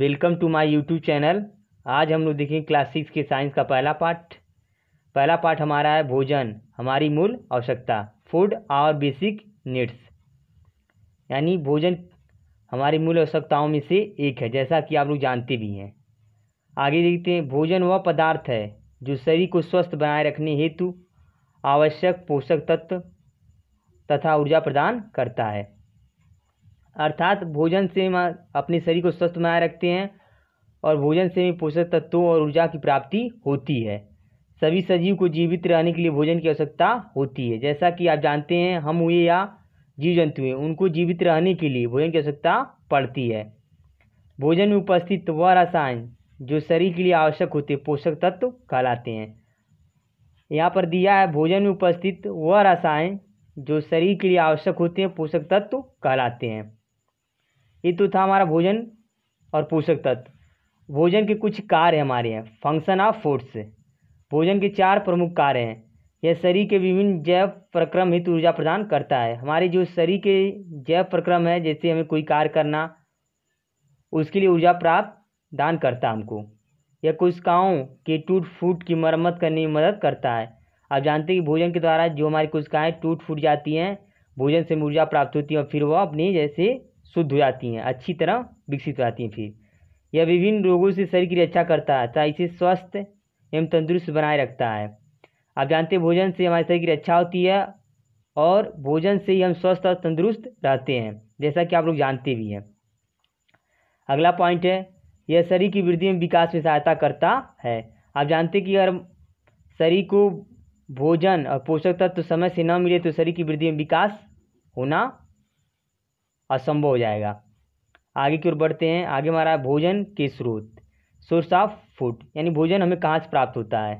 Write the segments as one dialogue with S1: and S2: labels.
S1: welcome to my YouTube channel आज हम लोग देखेंगे क्लास सिक्स के साइंस का पहला पाठ पहला पाठ हमारा है भोजन हमारी मूल आवश्यकता फूड और बेसिक नीड्स यानी भोजन हमारी मूल आवश्यकताओं में से एक है जैसा कि आप लोग जानते भी हैं आगे देखते हैं भोजन वह पदार्थ है जो शरीर को स्वस्थ बनाए रखने हेतु आवश्यक पोषक तत्व तथा ऊर्जा प्रदान करता है अर्थात भोजन से हम अपने शरीर को स्वस्थ बनाए रखते हैं और भोजन से भी पोषक तत्वों और ऊर्जा की प्राप्ति होती है सभी सजीव को जीवित रहने के लिए भोजन की आवश्यकता होती है जैसा कि आप जानते हैं हम हुए या जीव जंतु हुए उनको जीवित रहने के लिए भोजन की आवश्यकता पड़ती है भोजन में उपस्थित वह रसायन जो शरीर के लिए आवश्यक होते पोषक तत्व कहलाते हैं यहाँ पर दिया है भोजन में उपस्थित वह रसायन जो शरीर के लिए आवश्यक होते हैं पोषक तत्व कहलाते हैं ये तो था हमारा भोजन और पोषक तत्व भोजन के कुछ कार्य हमारे हैं फंक्शन ऑफ फूड्स भोजन के चार प्रमुख कार्य हैं यह शरीर के विभिन्न जैव प्रक्रम हित ऊर्जा प्रदान करता है हमारे जो शरीर के जैव प्रक्रम है जैसे हमें कोई कार्य करना उसके लिए ऊर्जा प्राप्त दान करता है हमको यह कोशिकाओं के टूट फूट की मरम्मत करने में मदद करता है आप जानते हैं कि भोजन के द्वारा जो हमारी कोशिकाएँ टूट फूट जाती हैं भोजन से ऊर्जा प्राप्त होती है और फिर वह अपनी जैसे शुद्ध हो जाती हैं अच्छी तरह विकसित हो जाती हैं फिर यह विभिन्न रोगों से शरीर की रक्षा करता है तथा इसे स्वस्थ एवं तंदुरुस्त बनाए रखता है आप जानते हैं भोजन से हमारे शरीर की रक्षा होती है और भोजन से ही हम स्वस्थ और तंदुरुस्त रहते हैं जैसा कि आप लोग जानते भी हैं अगला पॉइंट है यह शरीर की वृद्धि में विकास में सहायता करता है आप जानते हैं कि अगर शरीर को भोजन और पोषक तत्व तो समय से न मिले तो शरीर की वृद्धि में विकास होना असंभव हो जाएगा आगे की ओर बढ़ते हैं आगे हमारा भोजन के स्रोत सोर्स ऑफ फूड यानी भोजन हमें कहाँ से प्राप्त होता है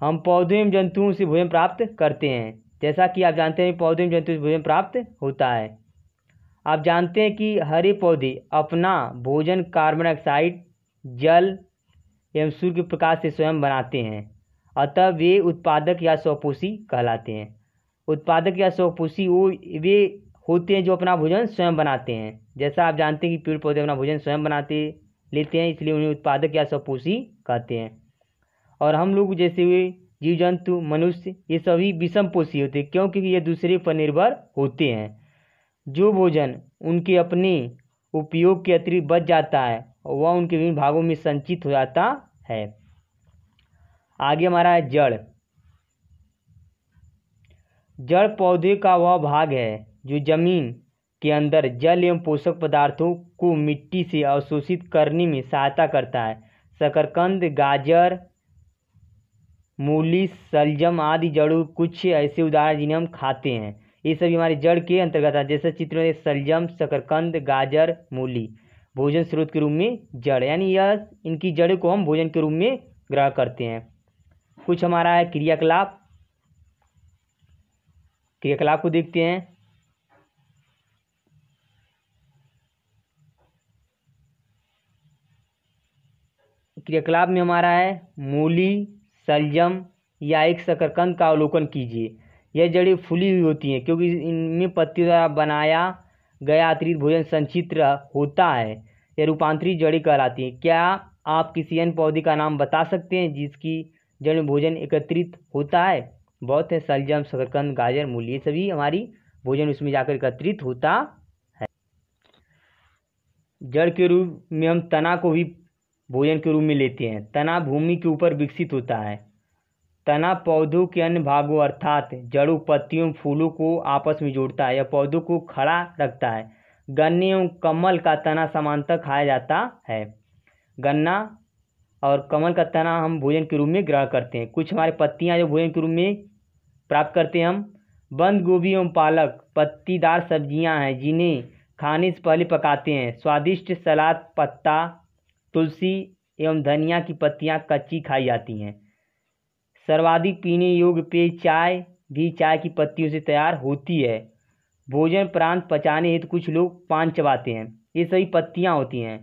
S1: हम पौधे एवं जंतुओं से भोजन प्राप्त करते हैं जैसा कि आप जानते हैं पौधे एवं जंतुओं से भोजन प्राप्त होता है आप जानते हैं कि हरे पौधे अपना भोजन कार्बन डाइऑक्साइड जल एवं सूर्य के प्रकाश से स्वयं बनाते हैं अतः वे उत्पादक या स्वपोषी कहलाते हैं उत्पादक या स्वपोषी वो वे होते हैं जो अपना भोजन स्वयं बनाते हैं जैसा आप जानते हैं कि पेड़ पौधे अपना भोजन स्वयं बनाते लेते हैं इसलिए उन्हें उत्पादक या स्वपोषी कहते हैं और हम लोग जैसे हुए जीव जंतु मनुष्य ये सभी विषम पोषी होते हैं क्योंकि ये दूसरे पर निर्भर होते हैं जो भोजन उनके अपने उपयोग के अतिरिक्त बच जाता है वह उनके विभिन्न भागों में संचित हो जाता है आगे हमारा है जड़ जड़ पौधे का वह भाग है जो जमीन के अंदर जल एवं पोषक पदार्थों को मिट्टी से अवशोषित करने में सहायता करता है शकरकंद गाजर मूली सलजम आदि जड़ों कुछ ऐसे उदाहरण जिन्हें हम खाते हैं ये सभी हमारे जड़ के अंतर्गत है जैसे चित्र में सलजम शकरकंद गाजर मूली भोजन स्रोत के रूप में जड़ यानी यह इनकी जड़ को हम भोजन के रूप में ग्रहण करते हैं कुछ हमारा है क्रियाकलाप क्रियाकलाप तो को देखते हैं क्रियाकलाप में हमारा है मूली सलजम या एक शकरकंद का अवलोकन कीजिए यह जड़ें फूली हुई होती हैं क्योंकि इनमें पत्ती द्वारा बनाया गया अतिरिक्त भोजन संचित्र होता है यह रूपांतरित जड़ें कहलाती हैं क्या आप किसी अन्य पौधे का नाम बता सकते हैं जिसकी जड़ में भोजन एकत्रित होता है बहुत है सलजम शकरकंद गाजर मूली ये सभी हमारी भोजन उसमें जाकर एकत्रित होता है जड़ के रूप में हम तना को भी भोजन के रूप में लेते हैं तना भूमि के ऊपर विकसित होता है तना पौधों के अन्य भागों अर्थात जड़ों पत्तियों फूलों को आपस में जोड़ता है या पौधों को खड़ा रखता है गन्ने एवं कमल का तना समानता खाया जाता है गन्ना और कमल का तना हम भोजन के रूप में ग्रहण करते हैं कुछ हमारे पत्तियाँ जो भोजन के रूप में प्राप्त करते हैं हम बंद गोभी एवं पालक पत्तीदार सब्जियां हैं जिन्हें खाने से पहले पकाते हैं स्वादिष्ट सलाद पत्ता तुलसी एवं धनिया की पत्तियां कच्ची खाई जाती हैं सर्वाधिक पीने योग्य पेय चाय भी चाय की पत्तियों से तैयार होती है भोजन प्रांत पचाने हेतु तो कुछ लोग पान चबाते हैं ये सभी पत्तियाँ होती हैं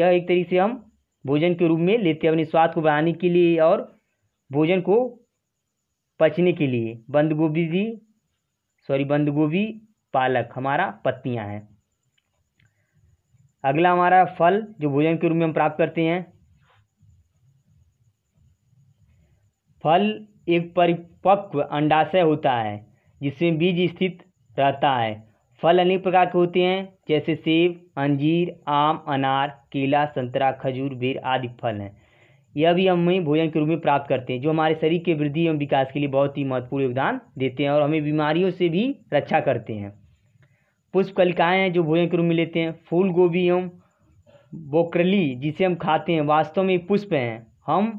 S1: यह एक तरीके से हम भोजन के रूप में लेते हैं अपने स्वाद को बढ़ाने के लिए और भोजन को पचने के लिए बंद गोभी भी सॉरी बंद गोभी पालक हमारा पत्तियां हैं अगला हमारा फल जो भोजन के रूप में हम प्राप्त करते हैं फल एक परिपक्व अंडाशय होता है जिसमें बीज स्थित रहता है फल अनेक प्रकार के होते हैं जैसे सेब अंजीर आम अनार केला संतरा खजूर बेर आदि फल हैं यह भी हम ही भोजन के रूप में प्राप्त करते हैं जो हमारे शरीर के वृद्धि एवं विकास के लिए बहुत ही महत्वपूर्ण योगदान देते हैं और हमें बीमारियों से भी रक्षा करते हैं पुष्प कलिकाएँ हैं जो भोजन के रूप में लेते हैं फूल गोभी एवं बोकरली जिसे हम खाते हैं वास्तव में पुष्प हैं हम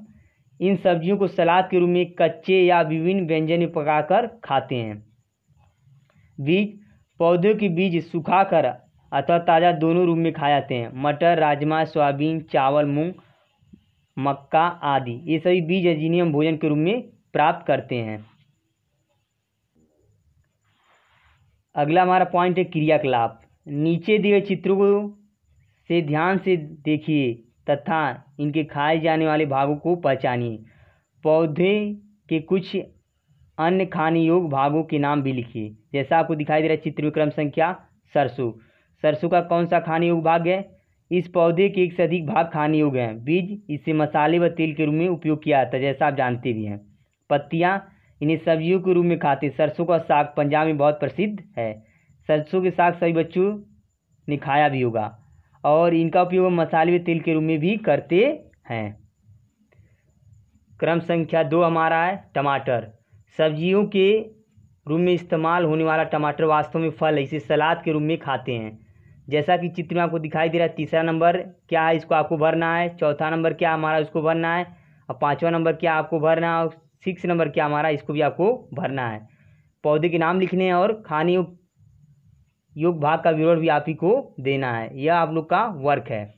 S1: इन सब्जियों को सलाद के रूप में कच्चे या विभिन्न व्यंजन में कर खाते हैं बीज पौधों के बीज कर अथवा ताज़ा दोनों रूप में खाए जाते हैं मटर राजमा सोयाबीन चावल मूंग मक्का आदि ये सभी बीज हम भोजन के रूप में प्राप्त करते हैं अगला हमारा पॉइंट है क्रियाकलाप नीचे दिए चित्रों को से ध्यान से देखिए तथा इनके खाए जाने वाले भागों को पहचानिए पौधे के कुछ अन्य खाने योग भागों के नाम भी लिखिए जैसा आपको दिखाई दे रहा है चित्र विक्रम संख्या सरसों सरसों का कौन सा खाने योग भाग है इस पौधे के एक से अधिक भाग खाने योग्य हैं बीज इसे मसाले व तेल के रूप में उपयोग किया जाता है जैसा आप जानते भी हैं पत्तियाँ इन्हें सब्जियों के रूप में खाते सरसों का साग पंजाब में बहुत प्रसिद्ध है सरसों के साग सभी बच्चों ने खाया भी होगा और इनका उपयोग मसाले व तेल के रूप में भी करते हैं क्रम संख्या दो हमारा है टमाटर सब्जियों के रूप में इस्तेमाल होने वाला टमाटर वास्तव में फल है इसे सलाद के रूप में खाते हैं जैसा कि चित्र में आपको दिखाई दे रहा है तीसरा नंबर क्या है इसको आपको भरना है चौथा नंबर क्या हमारा इसको भरना है और पाँचवा नंबर क्या आपको भरना है और सिक्स नंबर क्या हमारा इसको भी आपको भरना है पौधे के नाम लिखने हैं और खाने योग भाग का विवरण भी आप ही को देना है यह आप लोग का वर्क है